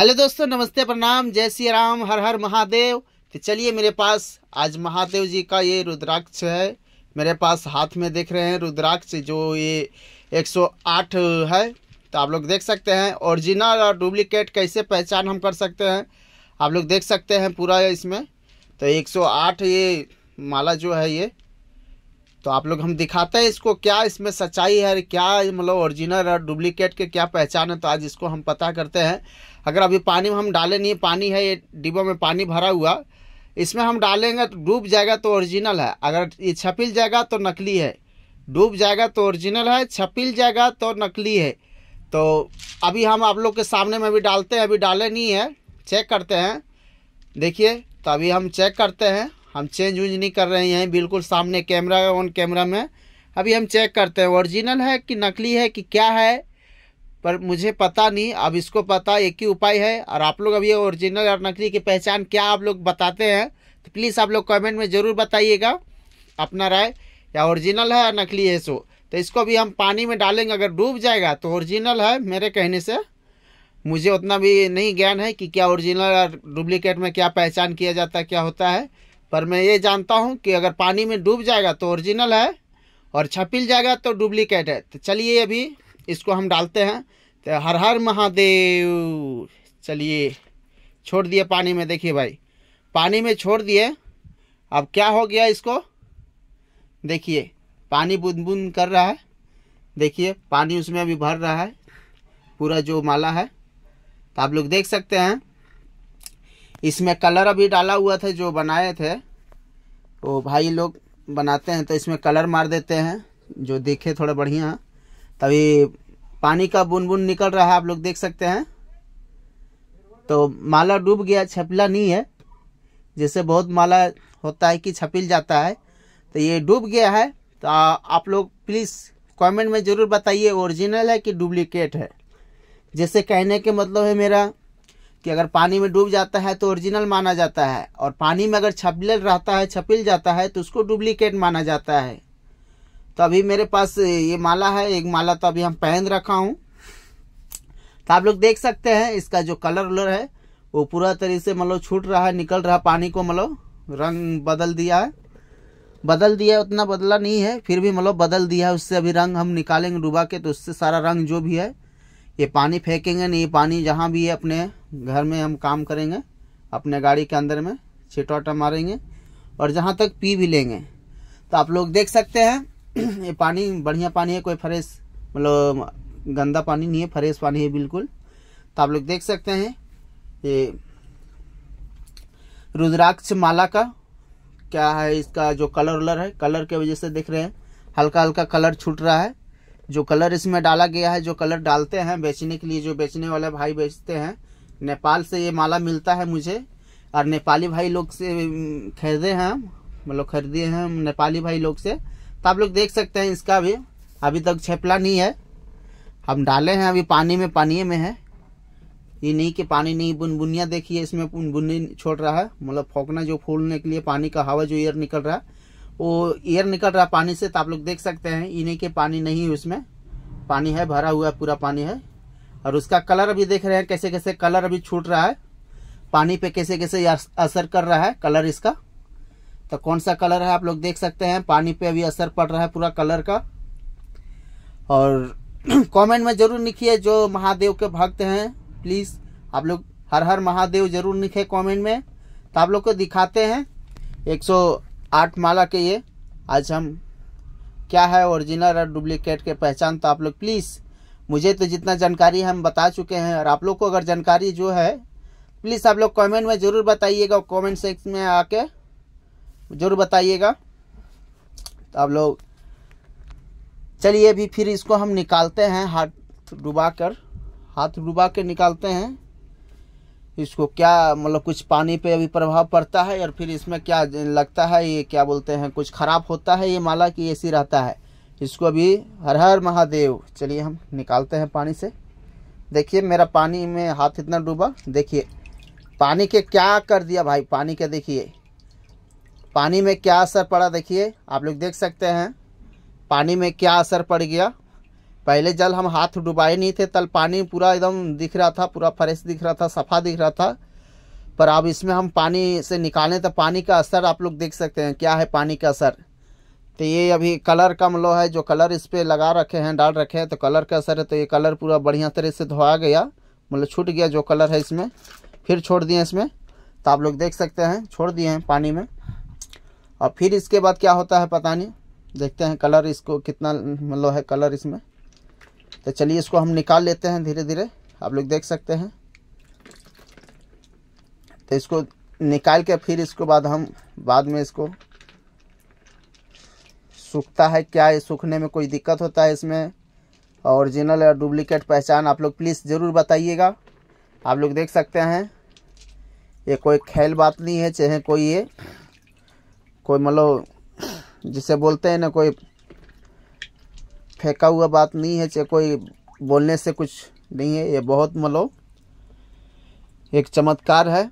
hello दोस्तों नमस्ते प्रणाम जय श्री राम हर हर महादेव तो चलिए मेरे पास आज महादेव जी का ये रुद्राक्ष है मेरे पास हाथ में देख रहे हैं रुद्राक्ष जो ये 108 है तो आप लोग देख सकते हैं ओरिजिनल और डुप्लीकेट कैसे पहचान हम कर सकते हैं आप लोग देख सकते हैं पूरा इसमें तो 108 ये माला जो है ये तो आप लोग हम दिखाते हैं इसको क्या इसमें सच्चाई है क्या मतलब ओरिजिनल और डुप्लीकेट के क्या पहचान है तो आज इसको हम पता करते हैं अगर अभी पानी में हम डाले नहीं पानी है ये डिब्बा में पानी भरा हुआ इसमें हम डालेंगे तो डूब जाएगा तो ओरिजिनल है अगर ये छपिल जाएगा तो नकली है डूब जाएगा तो ओरिजिनल है छपिल जाएगा तो नकली है तो अभी हम आप लोग के सामने में भी डालते हैं अभी डाले नहीं है चेक करते हैं देखिए तो अभी हम चेक करते हैं हम चेंज उज नहीं कर रहे हैं बिल्कुल सामने कैमरा ऑन कैमरा में अभी हम चेक करते हैं ओरिजिनल है कि नकली है कि क्या है पर मुझे पता नहीं अब इसको पता एक ही उपाय है और आप लोग अभी ओरिजिनल और नकली की पहचान क्या आप लोग बताते हैं तो प्लीज़ आप लोग कमेंट में ज़रूर बताइएगा अपना राय या ओरिजिनल है या नकली है सो तो इसको भी हम पानी में डालेंगे अगर डूब जाएगा तो ओरिजिनल है मेरे कहने से मुझे उतना भी नहीं ज्ञान है कि क्या ओरिजिनल और डुप्लीकेट में क्या पहचान किया जाता है क्या होता है पर मैं ये जानता हूँ कि अगर पानी में डूब जाएगा तो ओरिजिनल है और छपिल जाएगा तो डुप्लीकेट है तो चलिए अभी इसको हम डालते हैं तो हर हर महादेव चलिए छोड़ दिए पानी में देखिए भाई पानी में छोड़ दिए अब क्या हो गया इसको देखिए पानी बुंद बूंद कर रहा है देखिए पानी उसमें अभी भर रहा है पूरा जो माला है तो आप लोग देख सकते हैं इसमें कलर अभी डाला हुआ था जो बनाए थे वो भाई लोग बनाते हैं तो इसमें कलर मार देते हैं जो देखे थोड़ा बढ़िया तभी पानी का बुन बुन निकल रहा है आप लोग देख सकते हैं तो माला डूब गया छपला नहीं है जैसे बहुत माला होता है कि छपिल जाता है तो ये डूब गया है तो आप लोग प्लीज़ कमेंट में ज़रूर बताइए ओरिजिनल है कि डुप्लीकेट है जैसे कहने के मतलब है मेरा कि अगर पानी में डूब जाता है तो ओरिजिनल माना जाता है और पानी में अगर छपिल रहता है छपिल जाता है तो उसको डुप्लीकेट माना जाता है तो अभी मेरे पास ये माला है एक माला तो अभी हम पहन रखा हूँ तो आप लोग देख सकते हैं इसका जो कलर उलर है वो पूरा तरीके से मतलब छूट रहा है निकल रहा पानी को मतलब रंग बदल दिया है बदल दिया है उतना बदला नहीं है फिर भी मतलब बदल दिया है उससे अभी रंग हम निकालेंगे डुबा के तो उससे सारा रंग जो भी है ये पानी फेंकेंगे नहीं पानी जहाँ भी है अपने घर में हम काम करेंगे अपने गाड़ी के अंदर में छिटोटा मारेंगे और जहाँ तक पी भी लेंगे तो आप लोग देख सकते हैं ये पानी बढ़िया पानी है कोई फ्रेश मतलब गंदा पानी नहीं है फ्रेश पानी है बिल्कुल तो आप लोग देख सकते हैं ये रुद्राक्ष माला का क्या है इसका जो कलर वलर है कलर के वजह से देख रहे हैं हल्का हल्का कलर छूट रहा है जो कलर इसमें डाला गया है जो कलर डालते हैं बेचने के लिए जो बेचने वाले भाई बेचते हैं नेपाल से ये माला मिलता है मुझे और नेपाली भाई लोग से खरीदे हैं मतलब खरीदे हैं नेपाली भाई लोग से तो आप लोग देख सकते हैं इसका भी अभी तक छेपला नहीं है हम डाले हैं अभी पानी में पानी में है ये नहीं कि पानी नहीं बुनबुनिया देखिए इसमें बुनबुनी छोड़ रहा है मतलब फोकना जो फूलने के लिए पानी का हवा जो एयर निकल रहा है वो एयर निकल रहा पानी से तो आप लोग देख सकते हैं इन्हें के पानी नहीं है उसमें पानी है भरा हुआ पूरा पानी है और उसका कलर अभी देख रहे हैं कैसे कैसे कलर अभी छूट रहा है पानी पे कैसे कैसे असर कर रहा है कलर इसका तो कौन सा कलर है आप लोग देख सकते हैं पानी पे अभी असर पड़ रहा है पूरा कलर का और कमेंट में जरूर लिखिए जो महादेव के भक्त हैं प्लीज़ आप लोग हर हर महादेव जरूर लिखे कमेंट में तो आप लोग को दिखाते हैं एक सौ आठ माला के ये आज हम क्या है ओरिजिनल और डुप्लीकेट के पहचान तो आप लोग प्लीज़ मुझे तो जितना जानकारी हम बता चुके हैं और आप लोग को अगर जानकारी जो है प्लीज़ आप लोग कमेंट में ज़रूर बताइएगा कमेंट सेक्शन में आके ज़रूर बताइएगा तो आप लोग चलिए अभी फिर इसको हम निकालते हैं हाथ डुबा कर हाथ डुबा के निकालते हैं इसको क्या मतलब कुछ पानी पे अभी प्रभाव पड़ता है और फिर इसमें क्या लगता है ये क्या बोलते हैं कुछ ख़राब होता है ये माला कि ऐसी रहता है इसको अभी हर हर महादेव चलिए हम निकालते हैं पानी से देखिए मेरा पानी में हाथ इतना डूबा देखिए पानी के क्या कर दिया भाई पानी के देखिए पानी में क्या असर पड़ा देखिए आप लोग देख सकते हैं पानी में क्या असर पड़ गया पहले जल हम हाथ डुबाए नहीं थे तल पानी पूरा एकदम दिख रहा था पूरा फ्रेश दिख रहा था सफ़ा दिख रहा था पर अब इसमें हम पानी से निकालें तो पानी का असर आप लोग देख सकते हैं क्या है पानी का असर तो ये अभी कलर कम लो है जो कलर इस पर लगा रखे हैं डाल रखे हैं तो कलर का असर है तो ये कलर पूरा बढ़िया तरह से धोया गया मतलब छूट गया जो कलर है इसमें फिर छोड़ दिए इसमें तो आप लोग देख सकते हैं छोड़ दिए हैं पानी में और फिर इसके बाद क्या होता है पता नहीं देखते हैं कलर इसको कितना मतलब है कलर इसमें तो चलिए इसको हम निकाल लेते हैं धीरे धीरे आप लोग देख सकते हैं तो इसको निकाल के फिर इसको बाद हम बाद में इसको सूखता है क्या ये सूखने में कोई दिक्कत होता है इसमें ओरिजिनल या डुप्लीकेट पहचान आप लोग प्लीज़ ज़रूर बताइएगा आप लोग देख सकते हैं ये कोई खेल बात नहीं है चाहे कोई ये कोई मतलब जिसे बोलते हैं ना कोई फेंका हुआ बात नहीं है चाहे कोई बोलने से कुछ नहीं है ये बहुत मतलब एक चमत्कार है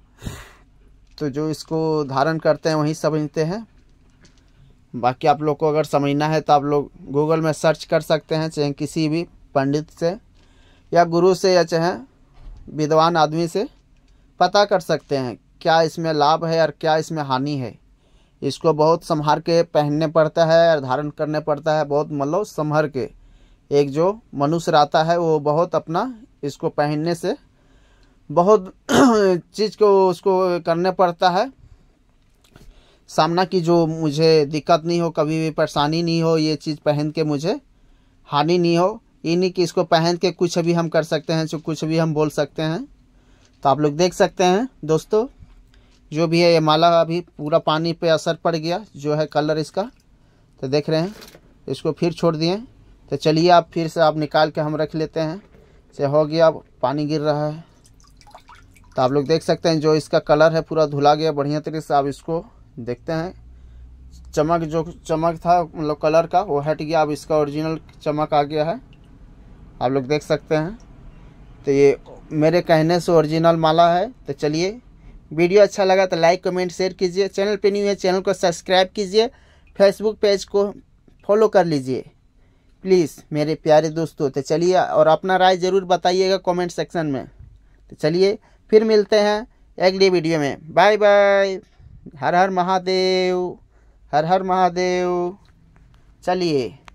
तो जो इसको धारण करते हैं वहीं समझते हैं बाकी आप लोग को अगर समझना है तो आप लोग गूगल में सर्च कर सकते हैं चाहे किसी भी पंडित से या गुरु से या चाहे विद्वान आदमी से पता कर सकते हैं क्या इसमें लाभ है और क्या इसमें हानि है इसको बहुत संभार के पहनने पड़ता है और धारण करने पड़ता है बहुत मतलब संभर के एक जो मनुष्य रहता है वो बहुत अपना इसको पहनने से बहुत चीज़ को उसको करने पड़ता है सामना की जो मुझे दिक्कत नहीं हो कभी भी परेशानी नहीं हो ये चीज़ पहन के मुझे हानि नहीं हो ये नहीं कि इसको पहन के कुछ भी हम कर सकते हैं जो कुछ भी हम बोल सकते हैं तो आप लोग देख सकते हैं दोस्तों जो भी है ये माला अभी पूरा पानी पे असर पड़ गया जो है कलर इसका तो देख रहे हैं इसको फिर छोड़ दिए तो चलिए आप फिर से आप निकाल के हम रख लेते हैं से हो गया अब पानी गिर रहा है तो आप लोग देख सकते हैं जो इसका कलर है पूरा धुला गया बढ़िया तरीके से आप इसको देखते हैं चमक जो चमक था मतलब कलर का वो हट गया अब इसका ओरिजिनल चमक आ गया है आप लोग देख सकते हैं तो ये मेरे कहने से ओरिजिनल माला है तो चलिए वीडियो अच्छा लगा तो लाइक कमेंट शेयर कीजिए चैनल पे न्यू है चैनल को सब्सक्राइब कीजिए फेसबुक पेज को फॉलो कर लीजिए प्लीज़ मेरे प्यारे दोस्तों तो चलिए और अपना राय ज़रूर बताइएगा कमेंट सेक्शन में तो चलिए फिर मिलते हैं अगली वीडियो में बाय बाय हर हर महादेव हर हर महादेव चलिए